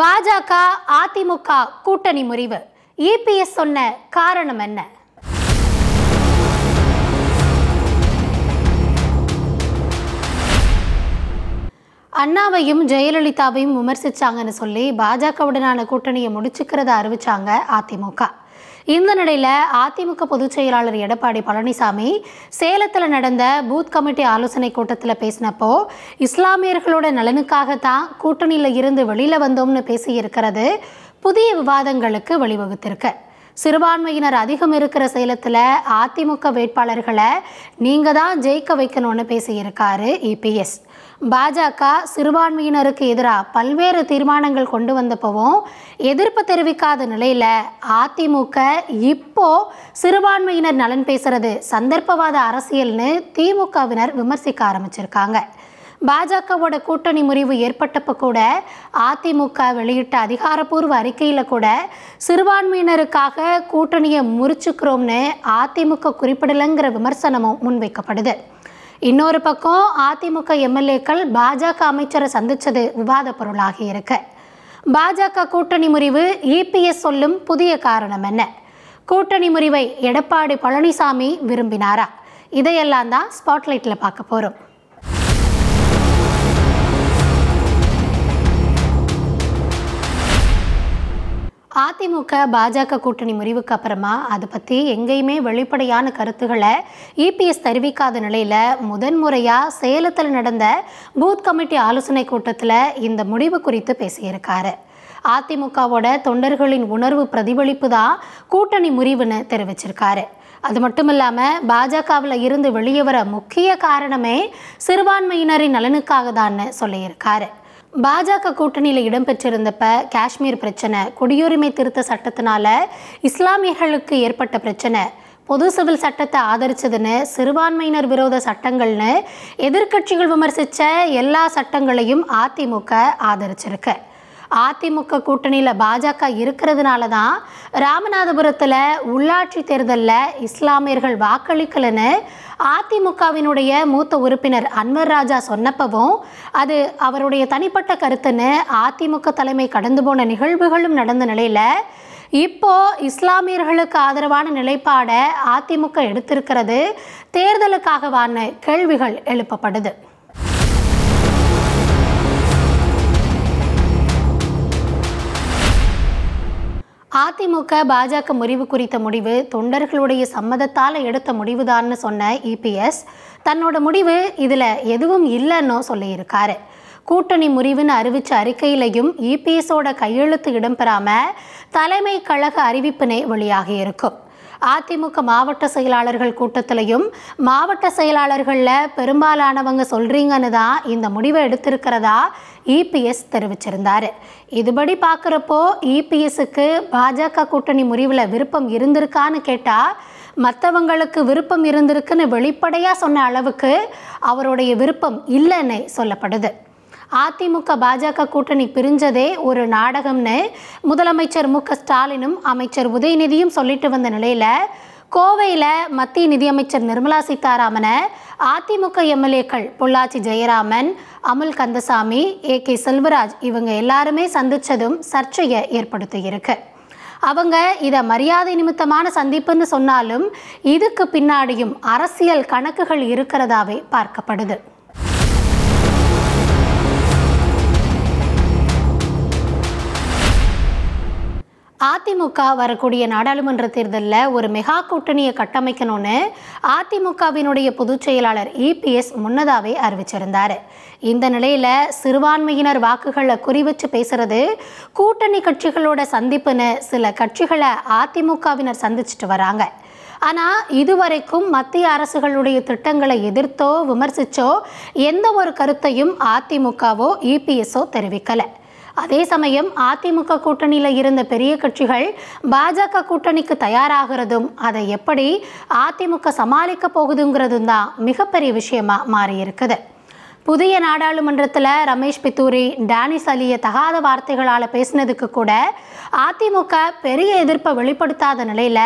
பாஜக அதிமுக கூட்டணி முறிவு இபிஎஸ் சொன்ன காரணம் என்ன அண்ணாவையும் ஜெயலலிதாவையும் விமர்சிச்சாங்கன்னு சொல்லி பாஜகவுடனான கூட்டணியை முடிச்சுக்கிறத அறிவிச்சாங்க அதிமுக இந்த நிலையில் அதிமுக பொதுச் செயலாளர் எடப்பாடி பழனிசாமி சேலத்தில் நடந்த பூத் கமிட்டி ஆலோசனை கூட்டத்தில் பேசினப்போ இஸ்லாமியர்களோட நலனுக்காகத்தான் கூட்டணியில் இருந்து வெளியில் வந்தோம்னு பேசியிருக்கிறது புதிய விவாதங்களுக்கு வழிவகுத்திருக்கு சிறுபான்மையினர் அதிகம் இருக்கிற சேலத்தில் அதிமுக வேட்பாளர்களை நீங்கள் தான் ஜெயிக்க வைக்கணும்னு பேசியிருக்காரு இபிஎஸ் பாஜக சிறுபான்மையினருக்கு எதிராக பல்வேறு தீர்மானங்கள் கொண்டு வந்தப்பவும் எதிர்ப்பு தெரிவிக்காத நிலையில் அதிமுக இப்போ சிறுபான்மையினர் நலன் பேசுறது சந்தர்ப்பவாத அரசியல்னு திமுகவினர் விமர்சிக்க ஆரம்பிச்சிருக்காங்க பாஜகவோட கூட்டணி முறிவு ஏற்பட்டப்போ கூட அதிமுக வெளியிட்ட அதிகாரப்பூர்வ அறிக்கையில் கூட சிறுபான்மையினருக்காக கூட்டணியை முறிச்சுக்கிறோம்னு அதிமுக குறிப்பிடலைங்கிற விமர்சனமும் முன்வைக்கப்படுது இன்னொரு பக்கம் அதிமுக எம்எல்ஏக்கள் பாஜக அமைச்சரை சந்தித்தது விவாத பொருளாகி இருக்கு பாஜக கூட்டணி முறிவு இபிஎஸ் சொல்லும் புதிய காரணம் என்ன கூட்டணி முறிவை எடப்பாடி பழனிசாமி விரும்பினாரா இதையெல்லாம் தான் ஸ்பாட்லைட்டில் பார்க்க போகிறோம் அதிமுக பாஜக கூட்டணி முறிவுக்கு அப்புறமா அதை பற்றி எங்கேயுமே வெளிப்படையான கருத்துக்களை இபிஎஸ் தெரிவிக்காத நிலையில் முதன்முறையாக சேலத்தில் நடந்த பூத் கமிட்டி ஆலோசனை கூட்டத்தில் இந்த முடிவு குறித்து பேசியிருக்காரு அதிமுகவோட தொண்டர்களின் உணர்வு பிரதிபலிப்பு தான் கூட்டணி முறிவுன்னு தெரிவிச்சிருக்காரு அது மட்டும் இல்லாமல் பாஜகவில் இருந்து வெளியே வர முக்கிய காரணமே சிறுபான்மையினரின் நலனுக்காக தான்னு சொல்லியிருக்காரு பாஜக கூட்டணியில் இடம்பெற்றிருந்தப்ப காஷ்மீர் பிரச்சனை குடியுரிமை திருத்த சட்டத்தினால இஸ்லாமியர்களுக்கு ஏற்பட்ட பிரச்சனை பொது சிவில் சட்டத்தை ஆதரிச்சதுன்னு சிறுபான்மையினர் விரோத சட்டங்கள்னு எதிர்கட்சிகள் விமர்சித்த எல்லா சட்டங்களையும் அதிமுக ஆதரிச்சிருக்கு அதிமுக கூட்டணியில் பாஜக இருக்கிறதுனால தான் ராமநாதபுரத்தில் உள்ளாட்சி தேர்தலில் இஸ்லாமியர்கள் வாக்களிக்கலன்னு அதிமுகவினுடைய மூத்த உறுப்பினர் அன்வர் ராஜா சொன்னப்பவும் அது அவருடைய தனிப்பட்ட கருத்துன்னு அதிமுக தலைமை கடந்து போன நிகழ்வுகளும் நடந்த நிலையில் இப்போ இஸ்லாமியர்களுக்கு ஆதரவான நிலைப்பாடை அதிமுக எடுத்திருக்கிறது தேர்தலுக்காகவான கேள்விகள் எழுப்பப்படுது அதிமுக பாஜக முறிவு குறித்த முடிவு தொண்டர்களுடைய சம்மதத்தால் எடுத்த முடிவுதான்னு சொன்ன இபிஎஸ் தன்னோட முடிவு இதில் எதுவும் இல்லைன்னு சொல்லியிருக்காரு கூட்டணி முறிவுன்னு அறிவித்த அறிக்கையிலையும் இபிஎஸோட கையெழுத்து இடம்பெறாமல் தலைமை கழக அறிவிப்பினை வெளியாகியிருக்கும் இருக்கும் அதிமுக மாவட்ட செயலாளர்கள் கூட்டத்திலையும் மாவட்ட செயலாளர்களில் பெரும்பாலானவங்க சொல்கிறீங்கன்னு தான் இந்த முடிவை எடுத்திருக்கிறதா இபிஎஸ் தெரிவிச்சிருந்தார் இதுபடி பார்க்குறப்போ இபிஎஸ்க்கு பாஜக கூட்டணி முறிவில் விருப்பம் இருந்திருக்கான்னு கேட்டால் மற்றவங்களுக்கு விருப்பம் இருந்திருக்குன்னு வெளிப்படையாக சொன்ன அளவுக்கு அவருடைய விருப்பம் இல்லைன்னு சொல்லப்படுது அதிமுக பாஜக கூட்டணி பிரிஞ்சதே ஒரு நாடகம்னு முதலமைச்சர் மு க ஸ்டாலினும் அமைச்சர் உதயநிதியும் சொல்லிட்டு வந்த நிலையில் கோவையில் மத்திய நிதியமைச்சர் நிர்மலா சீதாராமனை அதிமுக எம்எல்ஏக்கள் பொள்ளாச்சி ஜெயராமன் அமுல் கந்தசாமி ஏ கே செல்வராஜ் இவங்க எல்லாருமே சந்தித்ததும் சர்ச்சையை ஏற்படுத்தியிருக்கு அவங்க இதை மரியாதை நிமித்தமான சந்திப்புன்னு சொன்னாலும் இதுக்கு பின்னாடியும் அரசியல் கணக்குகள் இருக்கிறதாவே பார்க்கப்படுது அதிமுக வரக்கூடிய நாடாளுமன்ற தேர்தலில் ஒரு மெகா கூட்டணியை கட்டமைக்கணும்னு அதிமுகவினுடைய பொதுச் செயலாளர் இபிஎஸ் முன்னதாகவே அறிவிச்சிருந்தார் இந்த நிலையில் சிறுபான்மையினர் வாக்குகளை குறிவச்சு பேசுறது கூட்டணி கட்சிகளோட சந்திப்புன்னு சில கட்சிகளை அதிமுகவினர் சந்திச்சுட்டு வராங்க ஆனால் இதுவரைக்கும் மத்திய அரசுகளுடைய திட்டங்களை எதிர்த்தோ விமர்சித்தோ எந்த ஒரு கருத்தையும் அதிமுகவோ இபிஎஸ்ஓ தெரிவிக்கலை அதே சமயம் அதிமுக கூட்டணியில் இருந்த பெரிய கட்சிகள் பாஜக கூட்டணிக்கு தயாராகிறதும் அதை எப்படி அதிமுக சமாளிக்க போகுதுங்கிறதும் தான் மிகப்பெரிய விஷயமா மாறியிருக்குது புதிய நாடாளுமன்றத்தில் ரமேஷ் பித்தூரி டேனிஸ் அலியை தகாத வார்த்தைகளால் பேசினதுக்கு கூட அதிமுக பெரிய எதிர்ப்பை வெளிப்படுத்தாத நிலையில்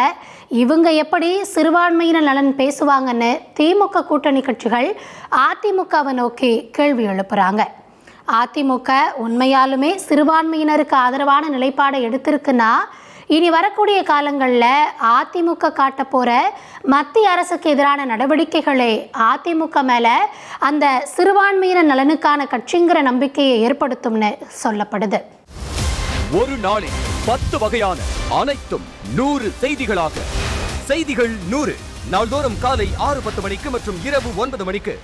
இவங்க எப்படி சிறுபான்மையின நலன் பேசுவாங்கன்னு திமுக கூட்டணி கட்சிகள் அதிமுகவை நோக்கி கேள்வி எழுப்புறாங்க அதிமுக உண்மையாலுமே சிறுபான்மையினருக்கு ஆதரவான நிலைப்பாடை எடுத்திருக்குன்னா இனி வரக்கூடிய காலங்களில் அதிமுக காட்ட போகிற மத்திய அரசுக்கு எதிரான நடவடிக்கைகளே அதிமுக மேலே அந்த சிறுபான்மையின நலனுக்கான கட்சிங்கிற நம்பிக்கையை ஏற்படுத்தும்னு சொல்லப்படுது ஒரு நாளில் பத்து வகையான அனைத்தும் நூறு செய்திகளாக செய்திகள் நூறு நாள்தோறும் காலை ஆறு பத்து மணிக்கு மற்றும் இரவு ஒன்பது மணிக்கு